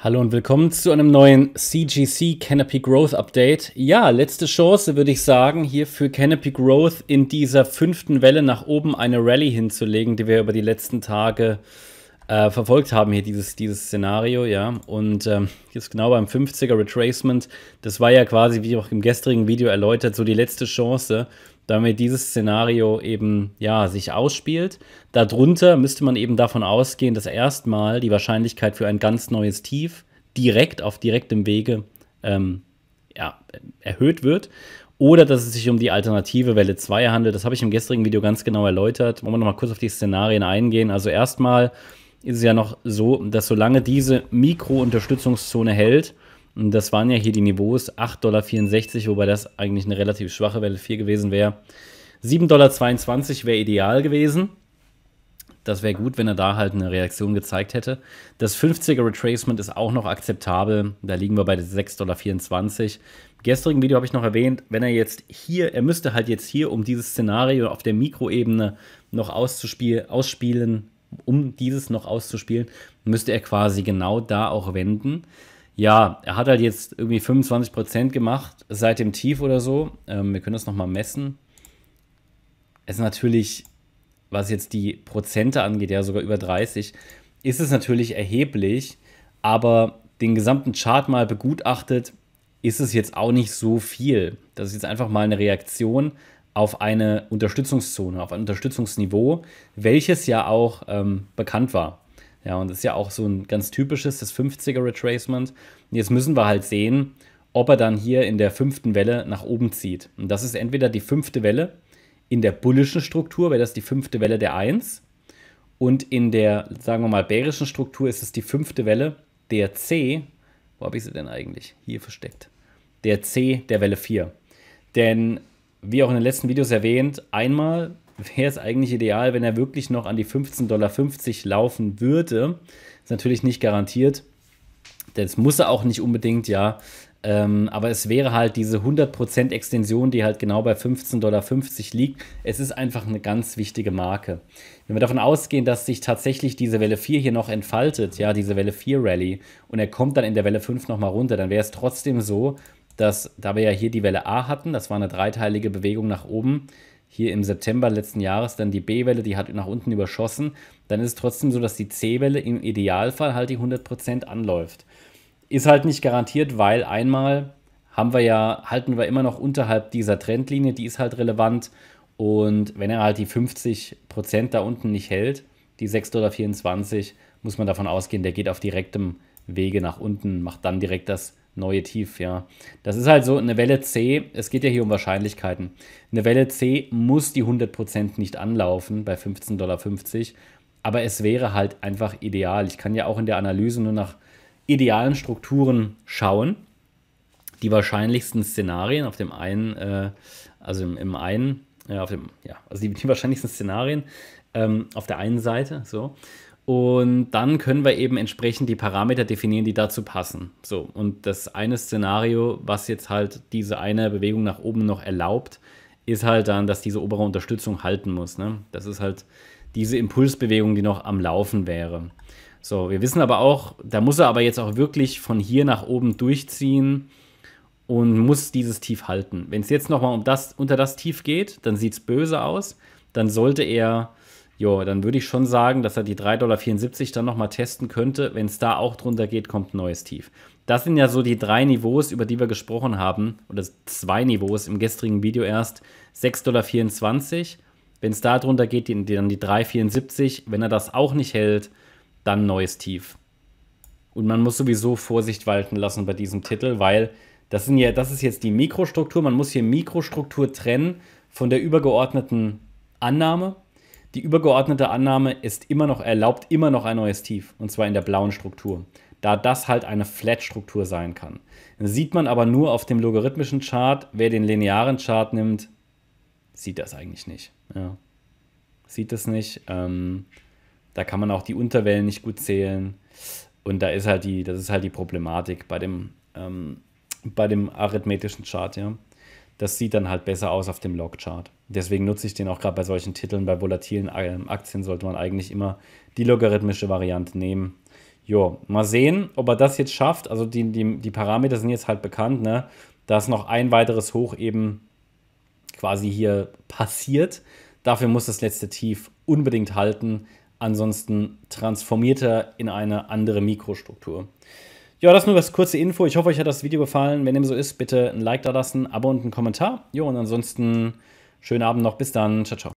Hallo und willkommen zu einem neuen CGC Canopy Growth Update. Ja, letzte Chance würde ich sagen, hier für Canopy Growth in dieser fünften Welle nach oben eine Rallye hinzulegen, die wir über die letzten Tage äh, verfolgt haben, hier dieses, dieses Szenario, ja. Und ähm, jetzt genau beim 50er Retracement, das war ja quasi, wie auch im gestrigen Video erläutert, so die letzte Chance, damit dieses Szenario eben ja sich ausspielt. Darunter müsste man eben davon ausgehen, dass erstmal die Wahrscheinlichkeit für ein ganz neues Tief direkt auf direktem Wege ähm, ja, erhöht wird. Oder dass es sich um die alternative Welle 2 handelt. Das habe ich im gestrigen Video ganz genau erläutert. Wollen wir nochmal kurz auf die Szenarien eingehen. Also erstmal ist es ja noch so, dass solange diese Mikro-Unterstützungszone hält, das waren ja hier die Niveaus 8,64 Dollar, wobei das eigentlich eine relativ schwache Welle 4 gewesen wäre. 7,22 Dollar wäre ideal gewesen. Das wäre gut, wenn er da halt eine Reaktion gezeigt hätte. Das 50er Retracement ist auch noch akzeptabel. Da liegen wir bei 6,24 Dollar. Im gestrigen Video habe ich noch erwähnt, wenn er jetzt hier, er müsste halt jetzt hier, um dieses Szenario auf der Mikroebene noch auszuspielen, um dieses noch auszuspielen, müsste er quasi genau da auch wenden. Ja, er hat halt jetzt irgendwie 25% gemacht seit dem Tief oder so. Ähm, wir können das nochmal messen. Es ist natürlich, was jetzt die Prozente angeht, ja sogar über 30, ist es natürlich erheblich, aber den gesamten Chart mal begutachtet, ist es jetzt auch nicht so viel. Das ist jetzt einfach mal eine Reaktion auf eine Unterstützungszone, auf ein Unterstützungsniveau, welches ja auch ähm, bekannt war. Ja, und das ist ja auch so ein ganz typisches, das 50er Retracement. jetzt müssen wir halt sehen, ob er dann hier in der fünften Welle nach oben zieht. Und das ist entweder die fünfte Welle in der bullischen Struktur, wäre das die fünfte Welle der 1. Und in der, sagen wir mal, bärischen Struktur ist es die fünfte Welle der C. Wo habe ich sie denn eigentlich? Hier versteckt. Der C der Welle 4. Denn, wie auch in den letzten Videos erwähnt, einmal wäre es eigentlich ideal, wenn er wirklich noch an die 15,50 Dollar laufen würde. Ist natürlich nicht garantiert. denn es muss er auch nicht unbedingt, ja. Ähm, aber es wäre halt diese 100% Extension, die halt genau bei 15,50 Dollar liegt. Es ist einfach eine ganz wichtige Marke. Wenn wir davon ausgehen, dass sich tatsächlich diese Welle 4 hier noch entfaltet, ja, diese Welle 4 Rally, und er kommt dann in der Welle 5 nochmal runter, dann wäre es trotzdem so, dass, da wir ja hier die Welle A hatten, das war eine dreiteilige Bewegung nach oben, hier im September letzten Jahres dann die B-Welle, die hat nach unten überschossen, dann ist es trotzdem so, dass die C-Welle im Idealfall halt die 100% anläuft. Ist halt nicht garantiert, weil einmal haben wir ja, halten wir immer noch unterhalb dieser Trendlinie, die ist halt relevant. Und wenn er halt die 50% da unten nicht hält, die 6,24 Dollar, muss man davon ausgehen, der geht auf direktem Wege nach unten, macht dann direkt das neue Tief, ja. Das ist halt so, eine Welle C, es geht ja hier um Wahrscheinlichkeiten. Eine Welle C muss die 100% nicht anlaufen bei 15,50 Dollar, aber es wäre halt einfach ideal. Ich kann ja auch in der Analyse nur nach idealen Strukturen schauen. Die wahrscheinlichsten Szenarien auf dem einen, äh, also im, im einen, ja, auf dem, ja, also die, die wahrscheinlichsten Szenarien ähm, auf der einen Seite, so. Und dann können wir eben entsprechend die Parameter definieren, die dazu passen. So, und das eine Szenario, was jetzt halt diese eine Bewegung nach oben noch erlaubt, ist halt dann, dass diese obere Unterstützung halten muss. Ne? Das ist halt diese Impulsbewegung, die noch am Laufen wäre. So, wir wissen aber auch, da muss er aber jetzt auch wirklich von hier nach oben durchziehen und muss dieses Tief halten. Wenn es jetzt nochmal um das, unter das Tief geht, dann sieht es böse aus. Dann sollte er jo, dann würde ich schon sagen, dass er die 3,74 Dollar dann nochmal testen könnte. Wenn es da auch drunter geht, kommt ein neues Tief. Das sind ja so die drei Niveaus, über die wir gesprochen haben, oder zwei Niveaus im gestrigen Video erst. 6,24 Dollar. Wenn es da drunter geht, die, die, dann die 3,74. Wenn er das auch nicht hält, dann neues Tief. Und man muss sowieso Vorsicht walten lassen bei diesem Titel, weil das, sind ja, das ist jetzt die Mikrostruktur. Man muss hier Mikrostruktur trennen von der übergeordneten Annahme, die übergeordnete Annahme ist immer noch erlaubt, immer noch ein neues Tief, und zwar in der blauen Struktur, da das halt eine Flat-Struktur sein kann. sieht man aber nur auf dem logarithmischen Chart. Wer den linearen Chart nimmt, sieht das eigentlich nicht. Ja. Sieht das nicht. Ähm, da kann man auch die Unterwellen nicht gut zählen. Und da ist halt die, das ist halt die Problematik bei dem, ähm, bei dem arithmetischen Chart, ja das sieht dann halt besser aus auf dem Logchart. Deswegen nutze ich den auch gerade bei solchen Titeln. Bei volatilen ähm, Aktien sollte man eigentlich immer die logarithmische Variante nehmen. Jo, mal sehen, ob er das jetzt schafft. Also die, die, die Parameter sind jetzt halt bekannt, ne? Da ist noch ein weiteres Hoch eben quasi hier passiert. Dafür muss das letzte Tief unbedingt halten. Ansonsten transformiert er in eine andere Mikrostruktur. Ja, das nur das kurze Info. Ich hoffe, euch hat das Video gefallen. Wenn dem so ist, bitte ein Like da lassen, Abo und einen Kommentar. Jo, und ansonsten schönen Abend noch. Bis dann. Ciao, ciao.